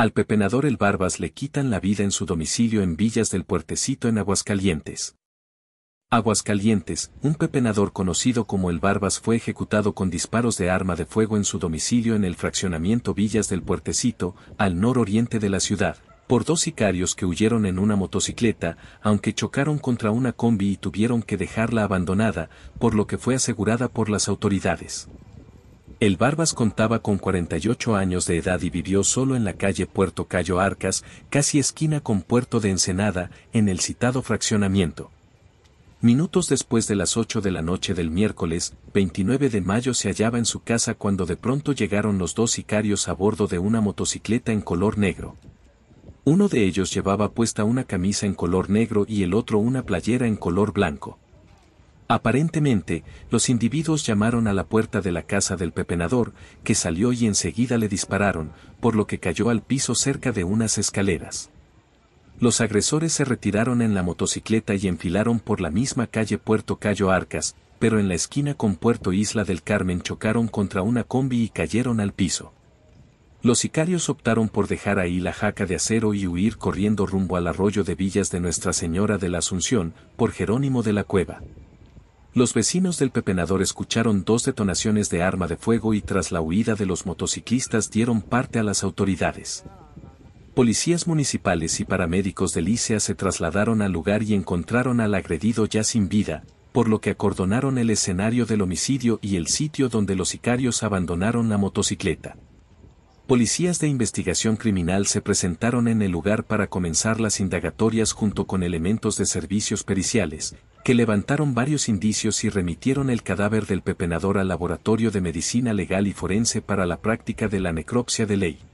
Al pepenador el Barbas le quitan la vida en su domicilio en Villas del Puertecito en Aguascalientes. Aguascalientes, un pepenador conocido como el Barbas fue ejecutado con disparos de arma de fuego en su domicilio en el fraccionamiento Villas del Puertecito, al nororiente de la ciudad, por dos sicarios que huyeron en una motocicleta, aunque chocaron contra una combi y tuvieron que dejarla abandonada, por lo que fue asegurada por las autoridades. El Barbas contaba con 48 años de edad y vivió solo en la calle Puerto Cayo Arcas, casi esquina con Puerto de Ensenada, en el citado fraccionamiento. Minutos después de las 8 de la noche del miércoles, 29 de mayo se hallaba en su casa cuando de pronto llegaron los dos sicarios a bordo de una motocicleta en color negro. Uno de ellos llevaba puesta una camisa en color negro y el otro una playera en color blanco. Aparentemente, los individuos llamaron a la puerta de la casa del pepenador, que salió y enseguida le dispararon, por lo que cayó al piso cerca de unas escaleras. Los agresores se retiraron en la motocicleta y enfilaron por la misma calle Puerto Cayo Arcas, pero en la esquina con Puerto Isla del Carmen chocaron contra una combi y cayeron al piso. Los sicarios optaron por dejar ahí la jaca de acero y huir corriendo rumbo al arroyo de Villas de Nuestra Señora de la Asunción, por Jerónimo de la Cueva. Los vecinos del pepenador escucharon dos detonaciones de arma de fuego y tras la huida de los motociclistas dieron parte a las autoridades. Policías municipales y paramédicos de Licea se trasladaron al lugar y encontraron al agredido ya sin vida, por lo que acordonaron el escenario del homicidio y el sitio donde los sicarios abandonaron la motocicleta. Policías de investigación criminal se presentaron en el lugar para comenzar las indagatorias junto con elementos de servicios periciales, que levantaron varios indicios y remitieron el cadáver del pepenador al Laboratorio de Medicina Legal y Forense para la práctica de la necropsia de ley.